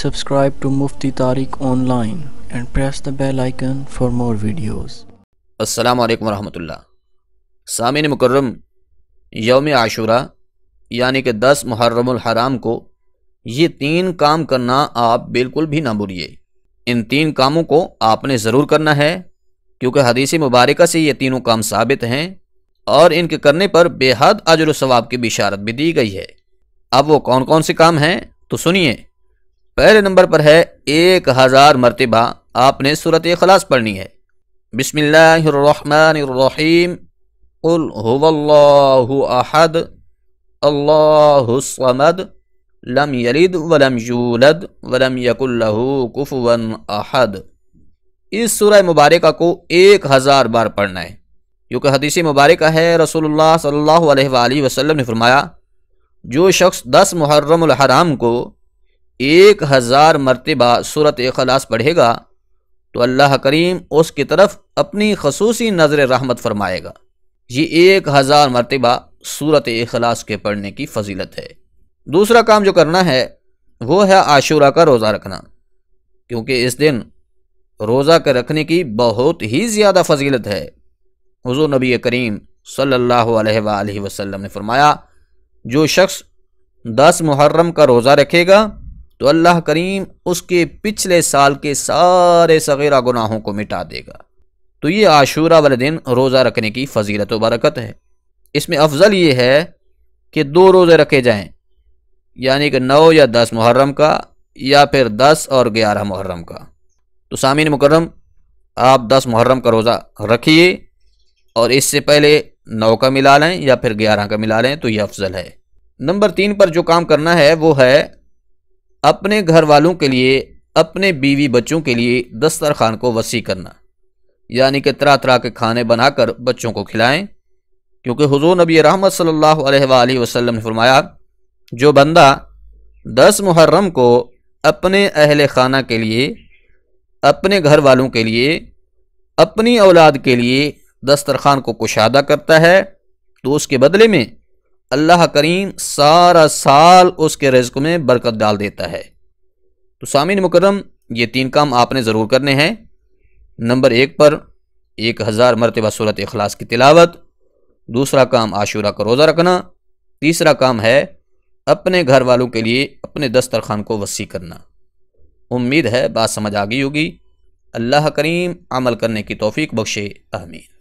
subscribe to Mufti Tariq online and press the bell icon for more videos. अस्सलाम वालेकुम रहमतुल्लाह सामिन मुकर्रम यौम आशूरा यानी कि दस मुहर्रमुल हराम को ये तीन काम करना आप बिल्कुल भी ना भूलिए इन तीन कामों को आपने ज़रूर करना है क्योंकि हदीस मुबारक से ये तीनों काम साबित हैं और इनके करने पर बेहद अजर सवाब की बिशारत भी दी गई है अब वो कौन कौन से काम हैं तो सुनिए पहले नंबर पर है एक हज़ार मरतबा आपने सूरत खलास पढ़नी है बसमीम अहद अल्लाहमद लम यलिद वलम यूलद वलम यकुल्लहू अहद इस सूरह मुबारक को एक हज़ार बार पढ़ना है क्योंकि हदीसी मुबारक है रसोल्ला सल्ला वसम ने फरमाया जो शख्स दस मुहर्रम हराम को एक हज़ार मरतबा सूरत अखलास पढ़ेगा तो अल्लाह करीम उसकी तरफ अपनी खसूसी नज़र रहमत फरमाएगा ये एक हज़ार मरतबा सूरत अखलास के पढ़ने की फजीलत है दूसरा काम जो करना है वो है आशूरा का रोज़ा रखना क्योंकि इस दिन रोज़ा के रखने की बहुत ही ज़्यादा फजीलत है हजू नबी करीम सल्लल्लाहु अलैहि वसल्लम ने फरमाया जो शख्स दस मुहर्रम का रोज़ा रखेगा तो अल्लाह करीम उसके पिछले साल के सारे सगीरा गुनाहों को मिटा देगा तो ये आशूरा वाले दिन रोज़ा रखने की फजीलत बरकत है इसमें अफजल ये है कि दो रोज़े रखे जाएं यानी कि नौ या दस मुहर्रम का या फिर दस और ग्यारह मुहर्रम का तो सामिन मुकर्रम आप दस मुहर्रम का रोज़ा रखिए और इससे पहले नौ का मिला लें या फिर ग्यारह का मिला लें तो ये अफजल है नंबर तीन पर जो काम करना है वो है अपने घर वालों के लिए अपने बीवी बच्चों के लिए दस्तरखान को वसी करना यानी कि तरह तरह के खाने बनाकर बच्चों को खिलाएं क्योंकि हुजूर नबी रहमत सल्लल्लाहु अलैहि वसल्लम ने फरमाया जो बंदा दस मुहर्रम को अपने अहल खाना के लिए अपने घर वालों के लिए अपनी औलाद के लिए दस्तरखान को कुशादा करता है तो उसके बदले में अल्लाह करीम सारा साल उसके रिज्क में बरकत डाल देता है तो सामिन मुकरम ये तीन काम आपने ज़रूर करने हैं नंबर एक पर एक हज़ार मरतबा सूरत अखलास की तिलावत दूसरा काम आशूरा का रोज़ा रखना तीसरा काम है अपने घर वालों के लिए अपने दस्तरखान को वसी करना उम्मीद है बात समझ आ गई होगी अल्लाह करीम अमल करने की तोफ़ी बख्शे अहमीन